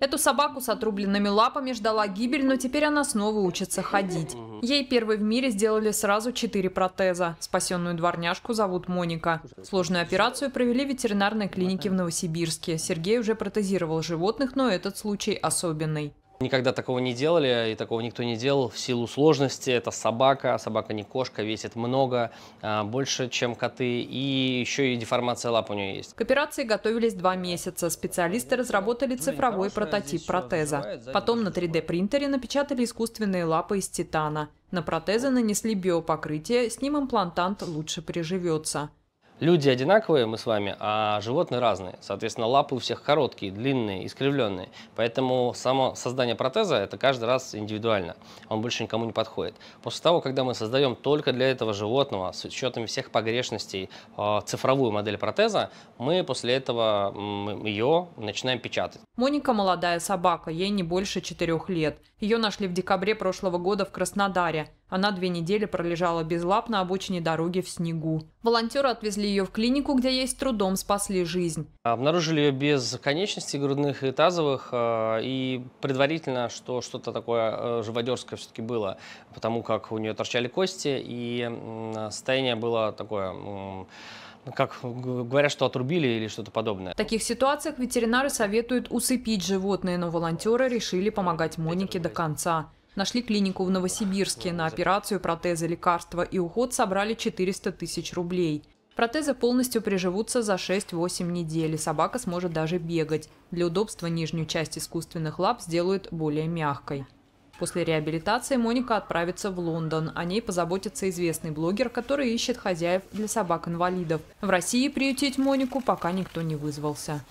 Эту собаку с отрубленными лапами ждала гибель, но теперь она снова учится ходить. Ей первой в мире сделали сразу четыре протеза. Спасенную дворняжку зовут Моника. Сложную операцию провели в ветеринарной клинике в Новосибирске. Сергей уже протезировал животных, но этот случай особенный. Никогда такого не делали, и такого никто не делал в силу сложности. Это собака, собака не кошка, весит много, а, больше, чем коты, и еще и деформация лап у нее есть. К операции готовились два месяца. Специалисты разработали ну, цифровой прототип протеза. Потом на 3D-принтере напечатали искусственные лапы из титана. На протезы нанесли биопокрытие, с ним имплантант лучше приживется. Люди одинаковые, мы с вами, а животные разные. Соответственно, лапы у всех короткие, длинные, искривленные. Поэтому само создание протеза – это каждый раз индивидуально. Он больше никому не подходит. После того, когда мы создаем только для этого животного, с учетом всех погрешностей, а, цифровую модель протеза, мы после этого ее начинаем печатать. Моника – молодая собака, ей не больше четырех лет. Ее нашли в декабре прошлого года в Краснодаре. Она две недели пролежала без лап на обочине дороги в снегу. Волонтеры отвезли ее в клинику, где ей с трудом спасли жизнь. Обнаружили ее без конечностей грудных и тазовых, э, и предварительно, что что-то такое э, живодерское все-таки было, потому как у нее торчали кости, и состояние было такое как говорят, что отрубили или что-то подобное. В таких ситуациях ветеринары советуют усыпить животное, но волонтеры решили помогать Монике до конца. Нашли клинику в Новосибирске. На операцию, протезы, лекарства и уход собрали 400 тысяч рублей. Протезы полностью приживутся за 6-8 недель, и собака сможет даже бегать. Для удобства нижнюю часть искусственных лап сделают более мягкой. После реабилитации Моника отправится в Лондон. О ней позаботится известный блогер, который ищет хозяев для собак-инвалидов. В России приютить Монику пока никто не вызвался.